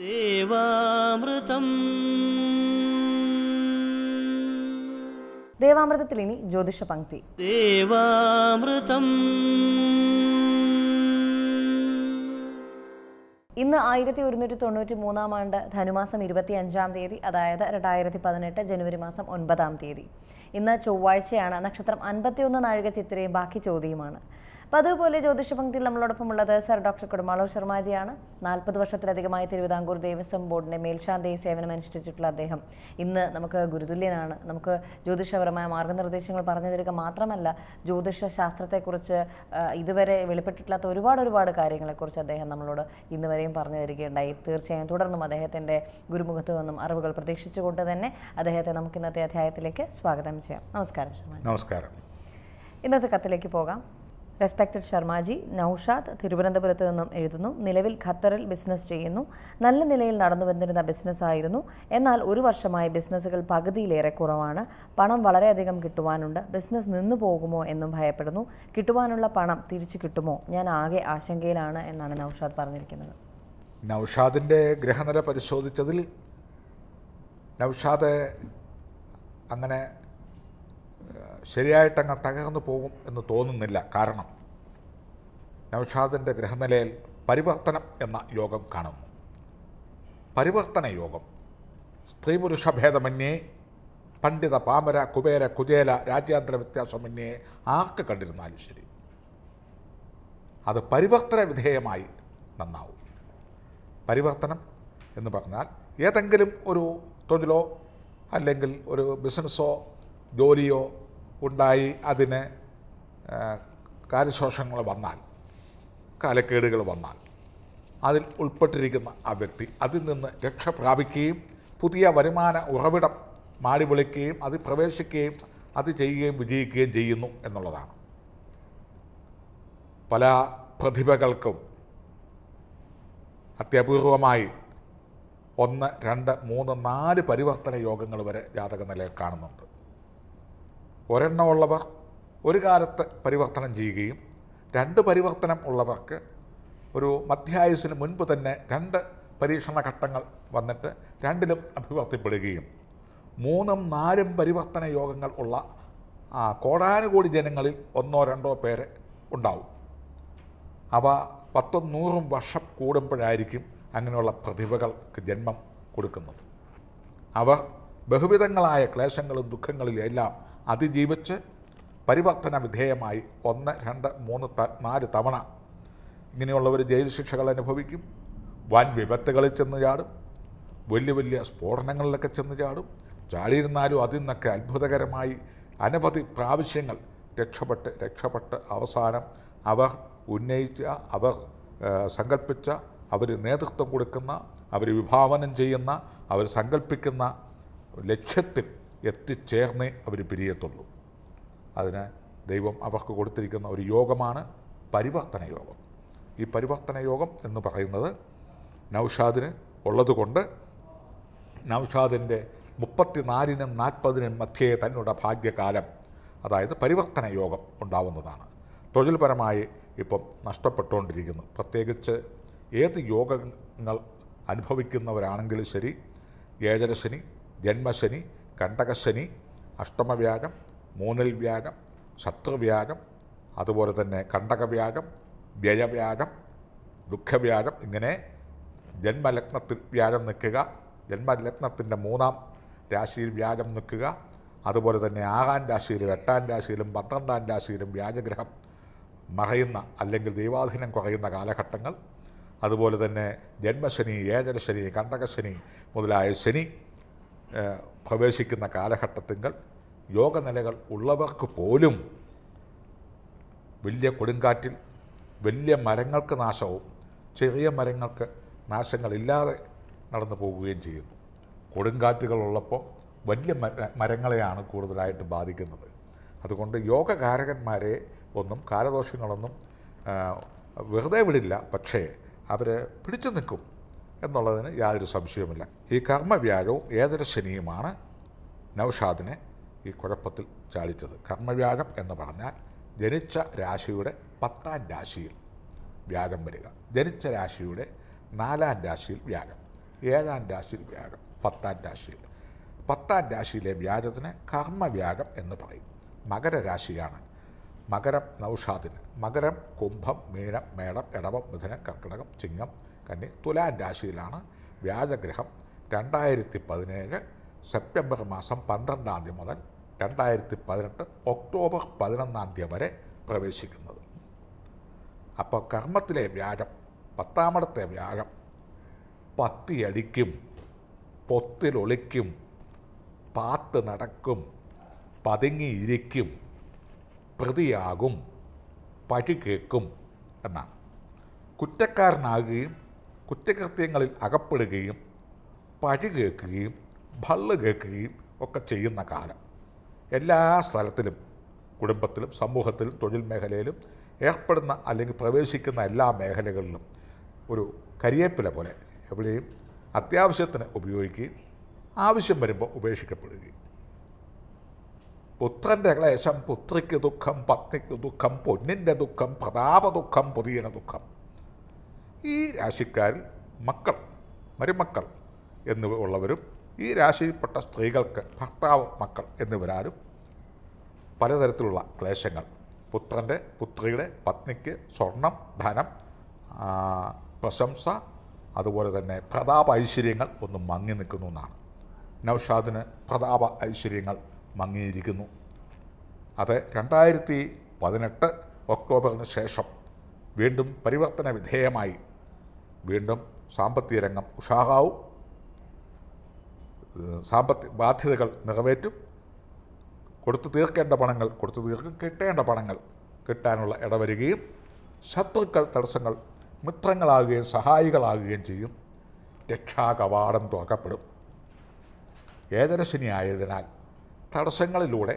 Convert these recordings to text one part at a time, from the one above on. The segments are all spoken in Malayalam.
ദേവാമൃതത്തിൽ ഇനി ജ്യോതിഷ പങ്ക്തി ദേവാമൃതം ഇന്ന് ആയിരത്തി ഒരുന്നൂറ്റി തൊണ്ണൂറ്റി മൂന്നാം ആണ്ട് ധനുമാസം ഇരുപത്തി അഞ്ചാം തീയതി അതായത് രണ്ടായിരത്തി പതിനെട്ട് ജനുവരി മാസം ഒൻപതാം തീയതി ഇന്ന് ചൊവ്വാഴ്ചയാണ് നക്ഷത്രം അൻപത്തിയൊന്ന് നാഴിക ചിത്രയും ബാക്കി ചോദ്യമാണ് അപ്പോൾ അതുപോലെ ജ്യോതിഷ പങ്ക്തിയിൽ നമ്മളോടൊപ്പം ഉള്ളത് സർ ഡോക്ടർ കുടുംബാളൂർ ശർമാജിയാണ് നാൽപ്പത് വർഷത്തിലധികമായി തിരുവിതാംകൂർ ദേവസ്വം ബോർഡിൻ്റെ മേൽശാന്തി സേവനം അനുഷ്ഠിച്ചിട്ടുള്ള അദ്ദേഹം ഇന്ന് നമുക്ക് ഗുരുതുല്യനാണ് നമുക്ക് ജ്യോതിഷപരമായ മാർഗ്ഗനിർദ്ദേശങ്ങൾ പറഞ്ഞു തരിക മാത്രമല്ല ജ്യോതിഷ ശാസ്ത്രത്തെക്കുറിച്ച് ഇതുവരെ വെളിപ്പെട്ടിട്ടില്ലാത്ത ഒരുപാട് ഒരുപാട് കാര്യങ്ങളെക്കുറിച്ച് അദ്ദേഹം നമ്മളോട് ഇന്ന് വരെയും പറഞ്ഞു തരികയുണ്ടായി തീർച്ചയായും തുടർന്നും അദ്ദേഹത്തിൻ്റെ ഗുരുമുഖത്ത് നിന്നും അറിവുകൾ പ്രതീക്ഷിച്ചുകൊണ്ട് തന്നെ അദ്ദേഹത്തെ നമുക്ക് ഇന്നത്തെ അധ്യായത്തിലേക്ക് സ്വാഗതം ചെയ്യാം നമസ്കാരം നമസ്കാരം ഇന്നത്തെ കത്തിലേക്ക് പോകാം റെസ്പെക്റ്റഡ് ശർമാജി നൌഷാദ് തിരുവനന്തപുരത്ത് നിന്നും എഴുതുന്നു നിലവിൽ ഖത്തറിൽ ബിസിനസ് ചെയ്യുന്നു നല്ല നിലയിൽ ബിസിനസ് ബിസിനസ്സായിരുന്നു എന്നാൽ ഒരു വർഷമായി ബിസിനസ്സുകൾ പകുതിയിലേറെ കുറവാണ് പണം വളരെയധികം കിട്ടുവാനുണ്ട് ബിസിനസ് നിന്നു പോകുമോ എന്നും ഭയപ്പെടുന്നു കിട്ടുവാനുള്ള പണം തിരിച്ചു കിട്ടുമോ ഞാൻ ആകെ ആശങ്കയിലാണ് എന്നാണ് നൌഷാദ് പറഞ്ഞിരിക്കുന്നത് നൌഷാദിൻ്റെ ഗ്രഹനില പരിശോധിച്ചതിൽ നൌഷാദ് അങ്ങനെ ശരിയായിട്ടങ്ങ് തകർന്നു പോകും എന്ന് തോന്നുന്നില്ല കാരണം നൌഷാദിൻ്റെ ഗ്രഹനിലയിൽ പരിവർത്തനം എന്ന യോഗം കാണുന്നു പരിവർത്തന യോഗം സ്ത്രീ പുരുഷ ഭേദമന്യേ പണ്ഡിത പാമര കുബേര കുചേല രാജ്യാന്തര വ്യത്യാസമന്യേ ആർക്ക് കണ്ടിരുന്നാലും ശരി അത് പരിവർത്തന വിധേയമായി നന്നാവും പരിവർത്തനം എന്ന് പറഞ്ഞാൽ ഏതെങ്കിലും ഒരു തൊഴിലോ അല്ലെങ്കിൽ ഒരു ബിസിനസ്സോ ജോലിയോ ഉണ്ടായി അതിന് കാര്യശോഷങ്ങൾ വന്നാൽ കാലക്കേടുകൾ വന്നാൽ അതിൽ ഉൾപ്പെട്ടിരിക്കുന്ന ആ വ്യക്തി അതിൽ നിന്ന് രക്ഷ പ്രാപിക്കുകയും പുതിയ വരുമാന ഉറവിടം മാടി വിളിക്കുകയും അത് പ്രവേശിക്കുകയും അത് ചെയ്യുകയും വിജയിക്കുകയും ചെയ്യുന്നു എന്നുള്ളതാണ് പല പ്രതിഭകൾക്കും അത്യപൂർവമായി ഒന്ന് രണ്ട് മൂന്ന് നാല് പരിവർത്തന യോഗങ്ങൾ വരെ ജാതക നിലയിൽ കാണുന്നുണ്ട് ഒരെണ്ണമുള്ളവർ ഒരു കാലത്ത് പരിവർത്തനം ചെയ്യുകയും രണ്ട് പരിവർത്തനം ഉള്ളവർക്ക് ഒരു മധ്യായുസിന് മുൻപ് തന്നെ രണ്ട് പരീക്ഷണ ഘട്ടങ്ങൾ വന്നിട്ട് രണ്ടിലും അഭിവർത്തിപ്പെടുകയും മൂന്നും നാലും പരിവർത്തന യോഗങ്ങൾ ഉള്ള കോടാനുകോടി ജനങ്ങളിൽ ഒന്നോ രണ്ടോ പേര് ഉണ്ടാവും അവ പത്തും നൂറും വർഷം കൂടുമ്പോഴായിരിക്കും അങ്ങനെയുള്ള പ്രതിഭകൾക്ക് ജന്മം കൊടുക്കുന്നത് അവർ ബഹുവിധങ്ങളായ ക്ലേശങ്ങളും ദുഃഖങ്ങളിലും എല്ലാം അതിജീവിച്ച് പരിവർത്തന വിധേയമായി ഒന്ന് രണ്ട് മൂന്ന് നാല് തവണ ഇങ്ങനെയുള്ളവർ ജയിൽ ശിക്ഷകൾ അനുഭവിക്കും വൻ വിപത്തുകളിൽ ചെന്ന് ചാടും വലിയ വലിയ സ്ഫോടനങ്ങളിലൊക്കെ ചെന്ന് ചാടും ചാടിയിരുന്നാലും അതിൽ നിന്നൊക്കെ അത്ഭുതകരമായി അനവധി പ്രാവശ്യങ്ങൾ രക്ഷപ്പെട്ട് രക്ഷപ്പെട്ട് അവസാനം അവർ ഉന്നയിച്ച അവർ സങ്കല്പിച്ച അവർ നേതൃത്വം കൊടുക്കുന്ന അവർ വിഭാവനം ചെയ്യുന്ന അവർ സങ്കല്പിക്കുന്ന ലക്ഷ്യത്തിൽ എത്തിച്ചേർന്നേ അവർ പിരിയത്തുള്ളൂ അതിന് ദൈവം അവർക്ക് കൊടുത്തിരിക്കുന്ന ഒരു യോഗമാണ് പരിവർത്തന യോഗം ഈ പരിവർത്തന യോഗം എന്ന് പറയുന്നത് നൗഷാദിന് ഉള്ളതുകൊണ്ട് നൗഷാദിൻ്റെ മുപ്പത്തിനാലിനും നാൽപ്പതിനും മധ്യേ തന്നോട് ഭാഗ്യകാലം അതായത് പരിവർത്തന യോഗം ഉണ്ടാവുന്നതാണ് തൊഴിൽപരമായി ഇപ്പം നഷ്ടപ്പെട്ടുകൊണ്ടിരിക്കുന്നു പ്രത്യേകിച്ച് ഏത് യോഗങ്ങൾ അനുഭവിക്കുന്നവരാണെങ്കിലും ശരി ഏജരശനി ജന്മശനി കണ്ടകശനി അഷ്ടമവ്യാഴം മൂന്നിൽ വ്യാഴം ശത്രുവ്യാഴം അതുപോലെ തന്നെ കണ്ടകവ്യാഴം വ്യയവ്യാഴം ദുഃഖവ്യാഴം ഇങ്ങനെ ജന്മലഗ്നത്തിൽ വ്യാഴം നിൽക്കുക ജന്മലഗ്നത്തിൻ്റെ മൂന്നാം രാശിയിൽ വ്യാഴം നിൽക്കുക അതുപോലെ തന്നെ ആകാൻ രാശിയിലും എട്ടാം രാശിയിലും പന്ത്രണ്ടാം രാശിയിലും വ്യാജഗ്രഹം മറയുന്ന അല്ലെങ്കിൽ ദൈവാധീനം കുറയുന്ന കാലഘട്ടങ്ങൾ അതുപോലെ തന്നെ ജന്മശനി ഏഴരശനി കണ്ടകശനി മുതലായ ശനി പ്രവേശിക്കുന്ന കാലഘട്ടത്തിങ്കൽ യോഗനിലകൾ ഉള്ളവർക്ക് പോലും വലിയ കൊടുങ്കാറ്റിൽ വലിയ മരങ്ങൾക്ക് നാശവും ചെറിയ മരങ്ങൾക്ക് നാശങ്ങളില്ലാതെ നടന്നു പോവുകയും ചെയ്യുന്നു കൊടുങ്കാറ്റുകളുള്ളപ്പോൾ വലിയ മരങ്ങളെയാണ് കൂടുതലായിട്ട് ബാധിക്കുന്നത് അതുകൊണ്ട് യോഗകാരകന്മാരെ ഒന്നും കാലദോഷങ്ങളൊന്നും വെറുതെ വിടില്ല പക്ഷേ അവർ പിടിച്ചു നിൽക്കും എന്നുള്ളതിന് യാതൊരു സംശയവുമില്ല ഈ കർമ്മവ്യാഴവും ഏതൊരു ശനിയുമാണ് നൌഷാദിനെ ഈ കുഴപ്പത്തിൽ ചാടിച്ചത് കർമ്മവ്യാഴം എന്ന് പറഞ്ഞാൽ ജനിച്ച രാശിയുടെ പത്താം രാശിയിൽ വ്യാഴം വരിക ജനിച്ച രാശിയുടെ നാലാം രാശിയിൽ വ്യാഴം ഏഴാം രാശിയിൽ വ്യാഴം പത്താം രാശിയിൽ പത്താം രാശിയിലെ വ്യാജത്തിന് കർമ്മവ്യാഴം എന്ന് പറയും മകരരാശിയാണ് മകരം നൗഷാദിന് മകരം കുംഭം മീനം മേടം ഇടവം മിഥുനം കർക്കിടകം ചിങ്ങം കന്നി തുലാൻ രാശിയിലാണ് വ്യാജഗ്രഹം രണ്ടായിരത്തി പതിനേഴ് സെപ്റ്റംബർ മാസം പന്ത്രണ്ടാം തീയതി മുതൽ രണ്ടായിരത്തി പതിനെട്ട് ഒക്ടോബർ പതിനൊന്നാം തീയതി വരെ പ്രവേശിക്കുന്നത് അപ്പോൾ കർമ്മത്തിലെ വ്യാഴം പത്താമടത്തെ വ്യാഴം പത്തിയടിക്കും പൊത്തിലൊളിക്കും പാത്ത് നടക്കും പതുങ്ങിയിരിക്കും പ്രതിയാകും പഴി കേൾക്കും എന്നാണ് കുറ്റക്കാരനാകുകയും കുറ്റകൃത്യങ്ങളിൽ അകപ്പെടുകയും പഴി കേൾക്കുകയും ഭള്ള് കേൾക്കുകയും ഒക്കെ ചെയ്യുന്ന കാലം എല്ലാ സ്ഥലത്തിലും കുടുംബത്തിലും സമൂഹത്തിലും തൊഴിൽ മേഖലയിലും ഏർപ്പെടുന്ന അല്ലെങ്കിൽ പ്രവേശിക്കുന്ന എല്ലാ മേഖലകളിലും ഒരു കരിയേപ്പില പോലെ എവിടെയും അത്യാവശ്യത്തിന് ഉപയോഗിക്കുകയും ആവശ്യം വരുമ്പോൾ ഉപേക്ഷിക്കപ്പെടുകയും പുത്രൻ്റെ ക്ലേശം പുത്രിക്ക് ദുഃഖം പത്നിക്ക് ദുഃഖം പൊന്നിൻ്റെ ദുഃഖം പ്രതാപ ദുഃഖം പുതിയന ദുഃഖം ഈ രാശിക്കാരിൽ മക്കൾ മരുമക്കൾ എന്നിവ ഉള്ളവരും ഈ രാശിയിൽപ്പെട്ട സ്ത്രീകൾക്ക് ഭർത്താവ് മക്കൾ എന്നിവരാരും പലതരത്തിലുള്ള ക്ലേശങ്ങൾ പുത്രൻ്റെ പുത്രിയുടെ പത്നിക്ക് സ്വർണം ധനം പ്രശംസ അതുപോലെ തന്നെ പ്രതാപ ഐശ്വര്യങ്ങൾ ഒന്ന് മങ്ങി നിൽക്കുന്നു എന്നാണ് നൗഷാദിന് പ്രതാപ ഐശ്വര്യങ്ങൾ മങ്ങിയിരിക്കുന്നു അത് രണ്ടായിരത്തി പതിനെട്ട് ഒക്ടോബറിന് ശേഷം വീണ്ടും പരിവർത്തന വിധേയമായി വീണ്ടും സാമ്പത്തിക രംഗം ഉഷാകാവും സാമ്പത്തിക ബാധ്യതകൾ നിറവേറ്റും കൊടുത്തു തീർക്കേണ്ട പണങ്ങൾ കൊടുത്തു തീർക്കും കിട്ടേണ്ട പണങ്ങൾ കിട്ടാനുള്ള ഇടവരികയും ശത്രുക്കൾ തടസ്സങ്ങൾ മിത്രങ്ങളാകുകയും സഹായികളാകുകയും ചെയ്യും രക്ഷാകവാടം തുറക്കപ്പെടും ഏതരശനി ആയതിനാൽ തടസ്സങ്ങളിലൂടെ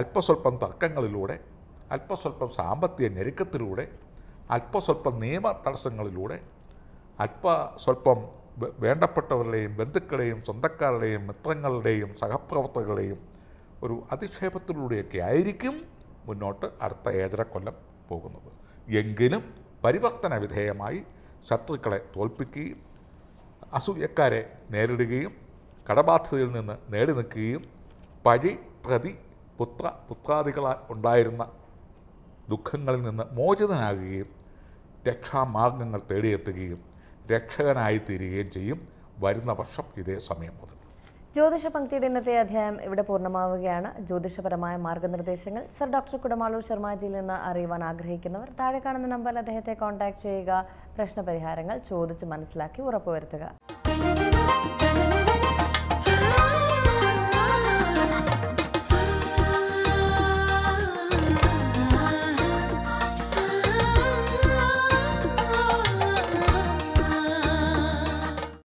അല്പസ്വല്പം തർക്കങ്ങളിലൂടെ അല്പസ്വല്പം സാമ്പത്തിക ഞെരുക്കത്തിലൂടെ അല്പസ്വല്പം നിയമ തടസ്സങ്ങളിലൂടെ അല്പ സ്വല്പം വേണ്ടപ്പെട്ടവരുടെയും ബന്ധുക്കളെയും സ്വന്തക്കാരുടെയും മിത്രങ്ങളുടെയും സഹപ്രവർത്തകരുടെയും ഒരു അധിക്ഷേപത്തിലൂടെയൊക്കെ ആയിരിക്കും മുന്നോട്ട് അടുത്ത ഏതര കൊല്ലം പോകുന്നത് എങ്കിലും പരിവർത്തന വിധേയമായി ശത്രുക്കളെ തോൽപ്പിക്കുകയും അസൂയക്കാരെ നേരിടുകയും കടബാധ്യതയിൽ നിന്ന് നേടി നിൽക്കുകയും പഴി പ്രതി പുത്ര പുത്രാദികളാൽ ഉണ്ടായിരുന്ന ദുഃഖങ്ങളിൽ നിന്ന് മോചിതനാകുകയും രക്ഷാമാർഗങ്ങൾ തേടിയെത്തുകയും രക്ഷകനായി തീരുകയും ചെയ്യും വരുന്ന വർഷം ഇതേ സമയം മുതൽ ജ്യോതിഷ പങ്ക്തിയുടെ ഇന്നത്തെ അധ്യായം ഇവിടെ പൂർണ്ണമാവുകയാണ് ജ്യോതിഷപരമായ മാർഗനിർദ്ദേശങ്ങൾ സർ ഡോക്ടർ കുടമാളൂർ ശർമാജിയിൽ നിന്ന് അറിയുവാൻ ആഗ്രഹിക്കുന്നവർ താഴെ കാണുന്ന നമ്പറിൽ അദ്ദേഹത്തെ കോൺടാക്ട് ചെയ്യുക പ്രശ്നപരിഹാരങ്ങൾ ചോദിച്ച് മനസ്സിലാക്കി ഉറപ്പുവരുത്തുക